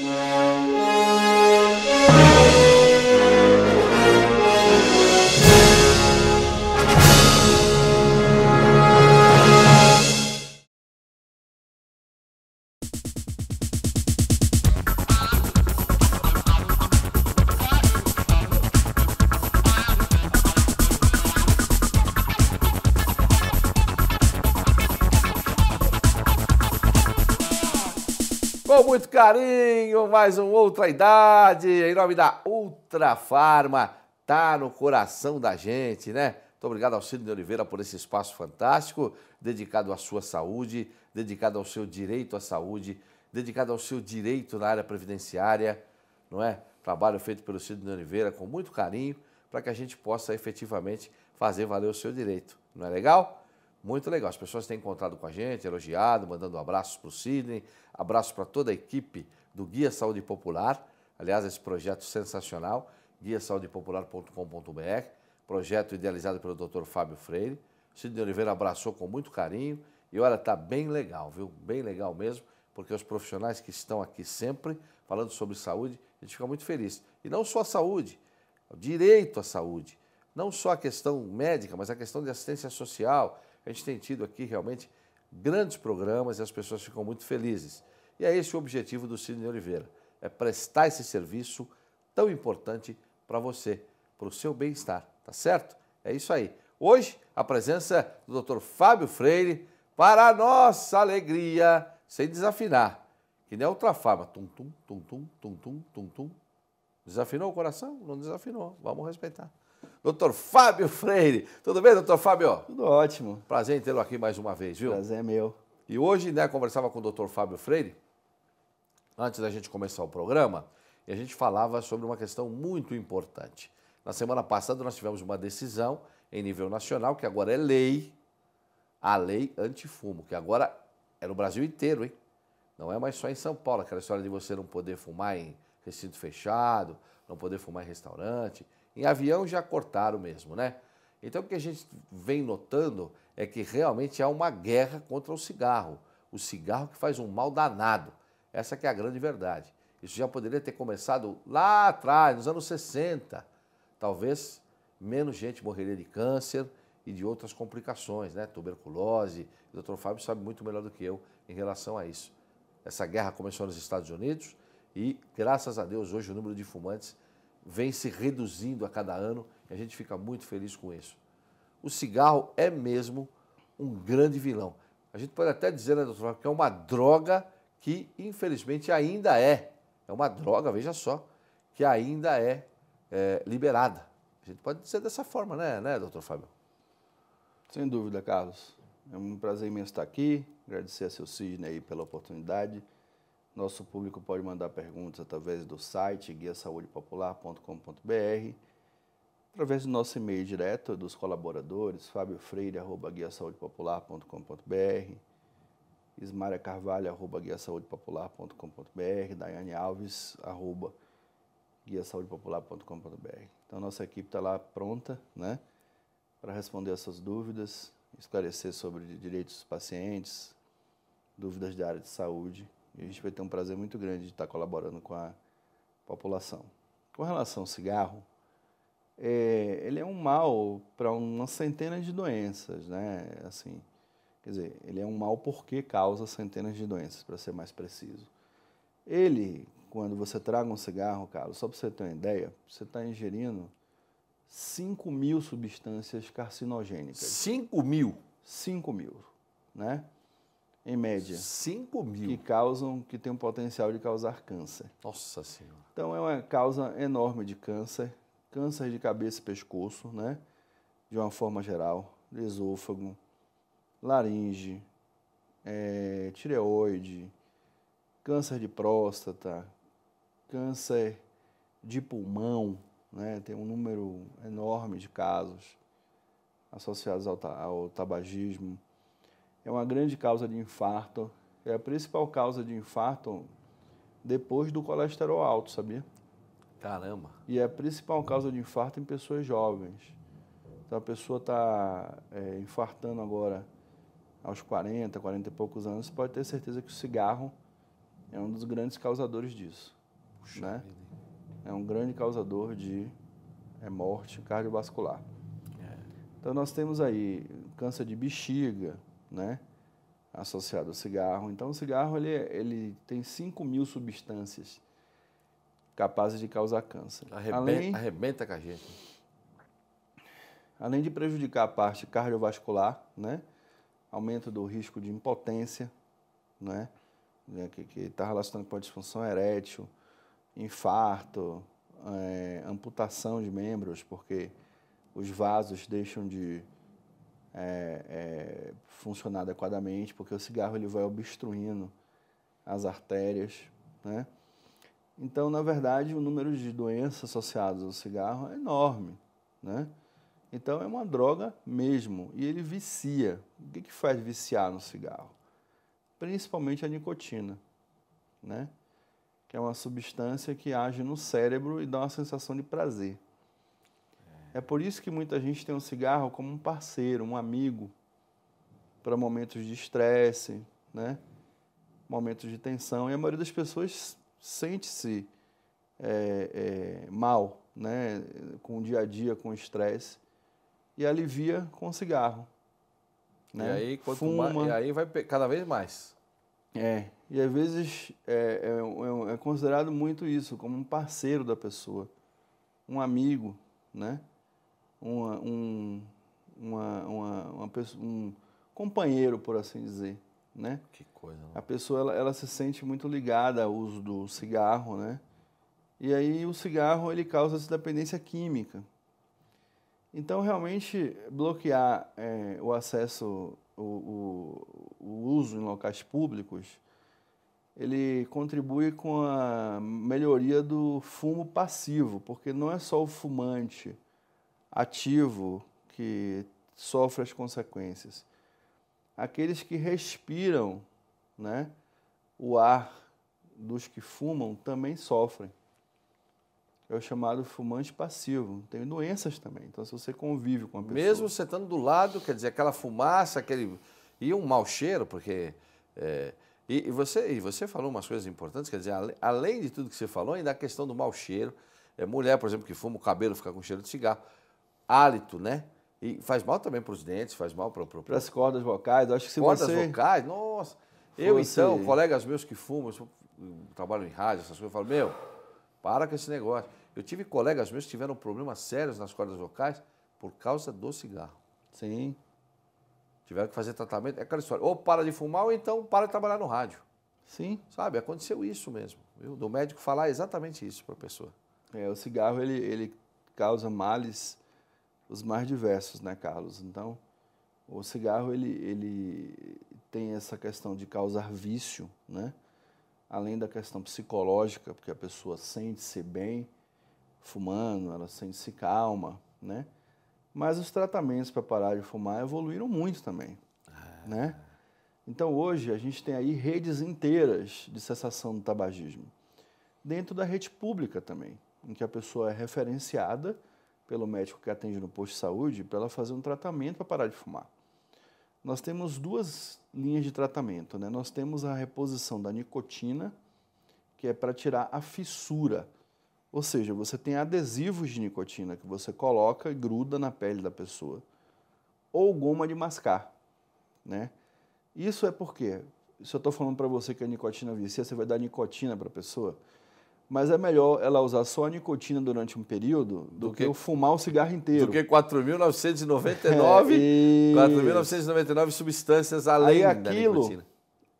Yeah. Com muito carinho, mais um Outra Idade, em nome da Ultra Farma, tá no coração da gente, né? Muito obrigado ao Ciro de Oliveira por esse espaço fantástico, dedicado à sua saúde, dedicado ao seu direito à saúde, dedicado ao seu direito na área previdenciária, não é? Trabalho feito pelo Ciro de Oliveira com muito carinho, para que a gente possa efetivamente fazer valer o seu direito. Não é legal? Muito legal. As pessoas têm encontrado com a gente, elogiado, mandando abraços para o Sidney, abraços para toda a equipe do Guia Saúde Popular. Aliás, esse projeto sensacional, guiasaudepopular.com.br, projeto idealizado pelo Dr. Fábio Freire. Sidney Oliveira abraçou com muito carinho e olha, tá bem legal, viu? Bem legal mesmo, porque os profissionais que estão aqui sempre falando sobre saúde, a gente fica muito feliz. E não só a saúde, o direito à saúde, não só a questão médica, mas a questão de assistência social, a gente tem tido aqui realmente grandes programas e as pessoas ficam muito felizes. E é esse o objetivo do Sidney Oliveira, é prestar esse serviço tão importante para você, para o seu bem-estar, tá certo? É isso aí. Hoje, a presença do Dr. Fábio Freire para a nossa alegria, sem desafinar, que nem outra Ultrafarma, tum, tum, tum, tum, tum, tum, tum, tum. Desafinou o coração? Não desafinou, vamos respeitar doutor Fábio Freire. Tudo bem, doutor Fábio? Tudo ótimo. Prazer em tê-lo aqui mais uma vez, viu? Prazer é meu. E hoje, né, conversava com o doutor Fábio Freire, antes da gente começar o programa, e a gente falava sobre uma questão muito importante. Na semana passada, nós tivemos uma decisão em nível nacional, que agora é lei, a lei antifumo, que agora é no Brasil inteiro, hein? Não é mais só em São Paulo, aquela história de você não poder fumar em recinto fechado, não poder fumar em restaurante. Em avião já cortaram mesmo, né? Então o que a gente vem notando é que realmente há uma guerra contra o cigarro. O cigarro que faz um mal danado. Essa que é a grande verdade. Isso já poderia ter começado lá atrás, nos anos 60. Talvez menos gente morreria de câncer e de outras complicações, né? Tuberculose. O doutor Fábio sabe muito melhor do que eu em relação a isso. Essa guerra começou nos Estados Unidos e, graças a Deus, hoje o número de fumantes vem se reduzindo a cada ano e a gente fica muito feliz com isso. O cigarro é mesmo um grande vilão. A gente pode até dizer, né, doutor, que é uma droga que infelizmente ainda é. É uma droga, veja só, que ainda é, é liberada. A gente pode dizer dessa forma, né, né, doutor Fábio? Sem dúvida, Carlos. É um prazer imenso estar aqui. Agradecer a seu Sidney aí pela oportunidade. Nosso público pode mandar perguntas através do site guiasaudepopular.com.br, através do nosso e-mail direto dos colaboradores, Fábio Freire guiasaudepopular.com.br, Ismaria Carvalho, arroba guiasaudepopular.com.br, Daiane Alves, arroba guiasaudepopular.com.br. Então, nossa equipe está lá pronta, né, para responder essas dúvidas, esclarecer sobre direitos dos pacientes, dúvidas de área de saúde e a gente vai ter um prazer muito grande de estar colaborando com a população. Com relação ao cigarro, é, ele é um mal para uma centena de doenças, né? Assim, quer dizer, ele é um mal porque causa centenas de doenças, para ser mais preciso. Ele, quando você traga um cigarro, Carlos, só para você ter uma ideia, você está ingerindo 5 mil substâncias carcinogênicas. 5 mil? 5 mil, né? em média. 5 mil? Que causam, que tem um potencial de causar câncer. Nossa Senhora. Então é uma causa enorme de câncer, câncer de cabeça e pescoço, né? De uma forma geral, esôfago, laringe, é, tireoide, câncer de próstata, câncer de pulmão, né? Tem um número enorme de casos associados ao, ao tabagismo é uma grande causa de infarto. É a principal causa de infarto depois do colesterol alto, sabia? Caramba! E é a principal causa de infarto em pessoas jovens. Então a pessoa está é, infartando agora aos 40, 40 e poucos anos, pode ter certeza que o cigarro é um dos grandes causadores disso. Puxa né? É um grande causador de é, morte cardiovascular. É. Então nós temos aí câncer de bexiga, né? associado ao cigarro. Então, o cigarro ele, ele tem 5 mil substâncias capazes de causar câncer. Arrebenta, além, arrebenta com a gente. Além de prejudicar a parte cardiovascular, né? aumento do risco de impotência, né? né que está relacionado com a disfunção erétil, infarto, é, amputação de membros, porque os vasos deixam de é, é, funcionar adequadamente, porque o cigarro ele vai obstruindo as artérias, né? Então, na verdade, o número de doenças associadas ao cigarro é enorme, né? Então, é uma droga mesmo e ele vicia. O que, que faz viciar no cigarro? Principalmente a nicotina, né? Que é uma substância que age no cérebro e dá uma sensação de prazer. É por isso que muita gente tem o um cigarro como um parceiro, um amigo, para momentos de estresse, né? momentos de tensão. E a maioria das pessoas sente-se é, é, mal né? com o dia a dia, com o estresse, e alivia com o cigarro. Né? E, aí, Fuma, mais, e aí vai cada vez mais. É, e às vezes é, é, é, é, considerado muito isso, como um parceiro da pessoa, um amigo, né? uma, um, uma, uma, uma pessoa, um companheiro, por assim dizer. Né? Que coisa. Né? A pessoa ela, ela, se sente muito ligada ao uso do cigarro, né? E aí o cigarro ele causa essa dependência química. Então realmente bloquear é, o acesso, o, o, o uso em locais públicos, ele contribui com a melhoria do fumo passivo, porque não é só o fumante ativo que sofre as consequências. Aqueles que respiram né, o ar dos que fumam também sofrem. É o chamado fumante passivo. Tem doenças também. Então, se você convive com a pessoa. Mesmo sentando do lado, quer dizer, aquela fumaça, aquele. E um mau cheiro, porque. É... E, você, e você falou umas coisas importantes, quer dizer, além de tudo que você falou, ainda a questão do mau cheiro. É, mulher, por exemplo, que fuma, o cabelo fica com cheiro de cigarro hálito, né? E faz mal também para os dentes, faz mal para as cordas vocais. Acho que se cordas você... vocais, nossa. Eu então, colegas meus que fumam, trabalham em rádio, essas coisas, eu falo, meu, para com esse negócio. Eu tive colegas meus que tiveram problemas sérios nas cordas vocais por causa do cigarro. Sim. Tiveram que fazer tratamento. É aquela história. Ou para de fumar ou então para de trabalhar no rádio. Sim. Sabe? Aconteceu isso mesmo. Viu? Do médico falar exatamente isso para a pessoa. É, o cigarro ele, ele causa males os mais diversos, né, Carlos? Então, o cigarro ele, ele tem essa questão de causar vício, né? Além da questão psicológica, porque a pessoa sente-se bem fumando, ela sente-se calma, né? Mas os tratamentos para parar de fumar evoluíram muito também, ah. né? Então hoje a gente tem aí redes inteiras de cessação do tabagismo, dentro da rede pública também, em que a pessoa é referenciada pelo médico que atende no posto de saúde para ela fazer um tratamento para parar de fumar. Nós temos duas linhas de tratamento, né? Nós temos a reposição da nicotina, que é para tirar a fissura. Ou seja, você tem adesivos de nicotina que você coloca e gruda na pele da pessoa. Ou goma de mascar, né? Isso é porque, se eu estou falando para você que a nicotina vicia, você vai dar nicotina para a pessoa? mas é melhor ela usar só a nicotina durante um período do, do que, que, eu fumar o cigarro inteiro. Do que 4.999, é, substâncias além Aí aquilo da nicotina.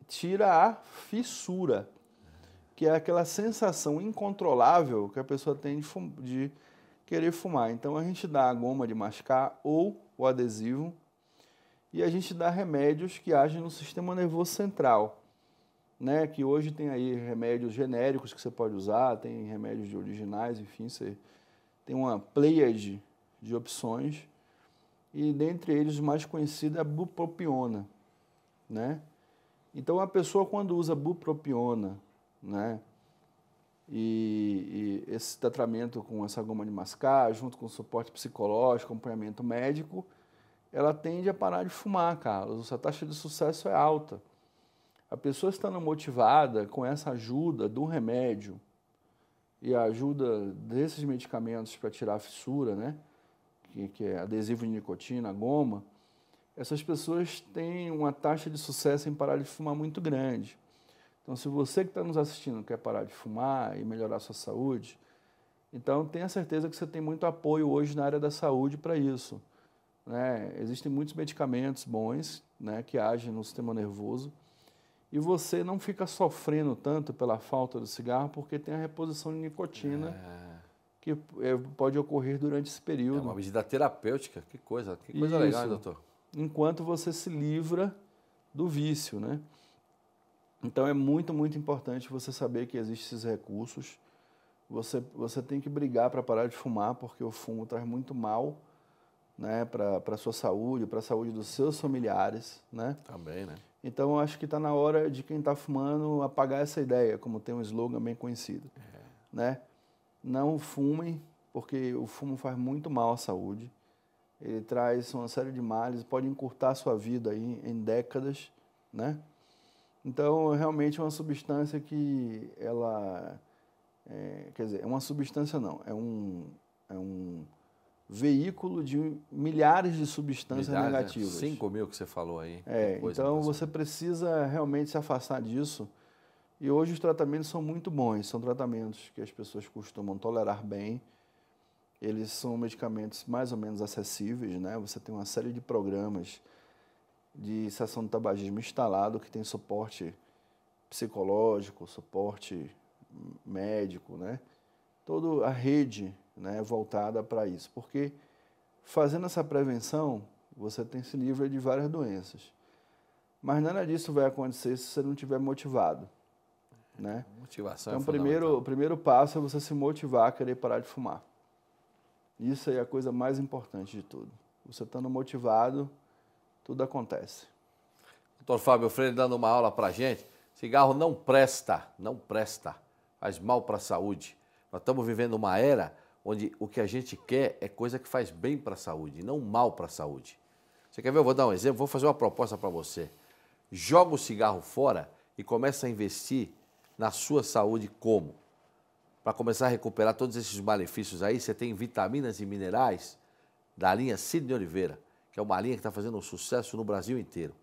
tira a fissura, que é aquela sensação incontrolável que a pessoa tem de, fum de querer fumar. Então a gente dá a goma de mascar ou o adesivo e a gente dá remédios que agem no sistema nervoso central né, que hoje tem aí remédios genéricos que você pode usar, tem remédios de originais, enfim, você tem uma pleiade de opções. E dentre eles, o mais conhecido é a bupropiona, né? Então, a pessoa quando usa bupropiona, né, e, e esse tratamento com essa goma de mascar, junto com suporte psicológico, acompanhamento médico, ela tende a parar de fumar, Carlos. A taxa de sucesso é alta. A pessoa estando motivada com essa ajuda do remédio e a ajuda desses medicamentos para tirar a fissura, né? Que, que é adesivo de nicotina, goma, essas pessoas têm uma taxa de sucesso em parar de fumar muito grande. Então, se você que está nos assistindo quer parar de fumar e melhorar a sua saúde, então tenha certeza que você tem muito apoio hoje na área da saúde para isso. Né? Existem muitos medicamentos bons né, que agem no sistema nervoso e você não fica sofrendo tanto pela falta do cigarro, porque tem a reposição de nicotina é. que é, pode ocorrer durante esse é período. É uma medida terapêutica, que coisa, que coisa Isso. legal, doutor. Enquanto você se livra do vício, né? Então é muito, muito importante você saber que existem esses recursos. Você, você tem que brigar para parar de fumar, porque o fumo traz muito mal né, para a sua saúde, para a saúde dos seus familiares. Né? Também, né? Então eu acho que está na hora de quem está fumando apagar essa ideia, como tem um slogan bem conhecido, é. né? Não fumem, porque o fumo faz muito mal à saúde. Ele traz uma série de males, pode encurtar a sua vida aí em décadas, né? Então realmente é uma substância que ela, é, quer dizer, é uma substância não, é um, é um veículo de milhares de substâncias milhares, né? negativas. 5 mil que você falou aí. É, então, então tá você precisa realmente se afastar disso. E hoje os tratamentos são muito bons, são tratamentos que as pessoas costumam tolerar bem. Eles são medicamentos mais ou menos acessíveis, né? Você tem uma série de programas de cessão do tabagismo instalado que tem suporte psicológico, suporte médico, né? Toda a rede né, voltada para isso. Porque fazendo essa prevenção, você tem se livra de várias doenças. Mas nada disso vai acontecer se você não estiver motivado. Né? Motivação é então, é primeiro, o primeiro passo é você se motivar a querer parar de fumar. Isso é a coisa mais importante de tudo. Você estando motivado, tudo acontece. Doutor Fábio Freire dando uma aula para gente. Cigarro não presta, não presta. Faz mal para a saúde. Nós estamos vivendo uma era onde o que a gente quer é coisa que faz bem para a saúde, não mal para a saúde. Você quer ver? Eu vou dar um exemplo, vou fazer uma proposta para você. Joga o cigarro fora e começa a investir na sua saúde como? Para começar a recuperar todos esses malefícios. aí, você tem vitaminas e minerais da linha Sidney Oliveira, que é uma linha que está fazendo um sucesso no Brasil inteiro.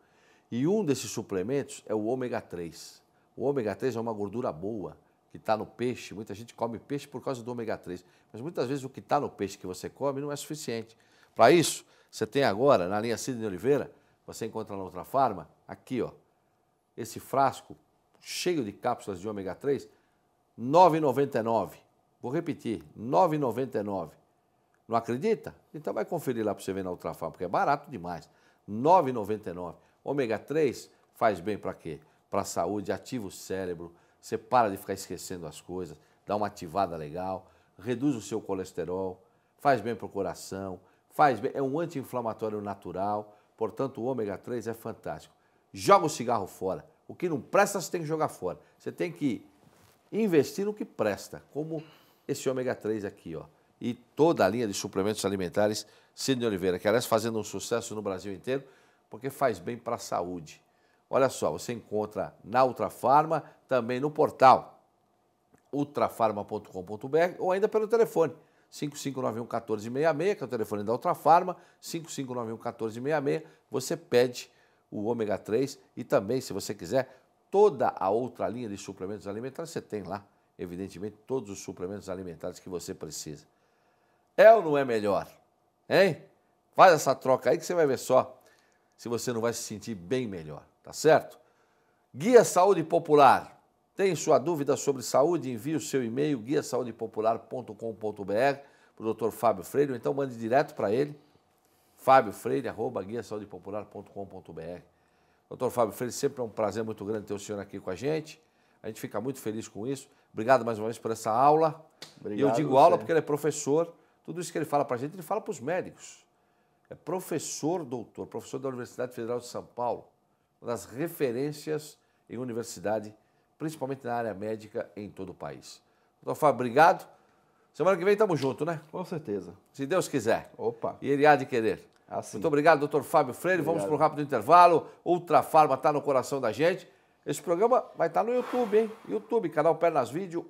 E um desses suplementos é o ômega 3. O ômega 3 é uma gordura boa, que está no peixe, muita gente come peixe por causa do ômega 3, mas muitas vezes o que está no peixe que você come não é suficiente. Para isso, você tem agora, na linha Sidney Oliveira, você encontra na outra farma, aqui, ó, esse frasco cheio de cápsulas de ômega 3, 9,99. Vou repetir, 9,99. Não acredita? Então vai conferir lá para você ver na farma, porque é barato demais. 9,99. Ômega 3 faz bem para quê? Para a saúde, ativa o cérebro, você para de ficar esquecendo as coisas, dá uma ativada legal, reduz o seu colesterol, faz bem para o coração, faz bem, é um anti-inflamatório natural, portanto o ômega 3 é fantástico. Joga o cigarro fora. O que não presta, você tem que jogar fora. Você tem que investir no que presta, como esse ômega 3 aqui, ó. E toda a linha de suplementos alimentares Sidney Oliveira, que aliás fazendo um sucesso no Brasil inteiro, porque faz bem para a saúde. Olha só, você encontra na Ultrafarma também no portal ultrafarma.com.br ou ainda pelo telefone 5591 1466, que é o telefone da Ultrafarma, 5591 1466. Você pede o ômega 3 e também, se você quiser, toda a outra linha de suplementos alimentares, você tem lá, evidentemente, todos os suplementos alimentares que você precisa. É ou não é melhor? Hein? Faz essa troca aí que você vai ver só se você não vai se sentir bem melhor, tá certo? Guia Saúde Popular, tem sua dúvida sobre saúde? Envie o seu e-mail guiasaudepopular.com.br para o Dr. Fábio Freire, ou então mande direto para ele, fábiofreire@guiasaudepopular.com.br. Doutor Fábio Freire, sempre é um prazer muito grande ter o senhor aqui com a gente. A gente fica muito feliz com isso. Obrigado mais uma vez por essa aula. Obrigado, e eu digo aula porque ele é professor. Tudo isso que ele fala para a gente, ele fala para os médicos. É professor, doutor, professor da Universidade Federal de São Paulo, uma das referências em universidade principalmente na área médica em todo o país. Doutor Fábio, obrigado. Semana que vem estamos junto, né? Com certeza. Se Deus quiser. Opa. E ele há de querer. Assim. Muito obrigado, doutor Fábio Freire. Obrigado. Vamos para um rápido intervalo. Ultra Farma está no coração da gente. Esse programa vai estar tá no YouTube, hein? YouTube, canal Pernas Vídeo,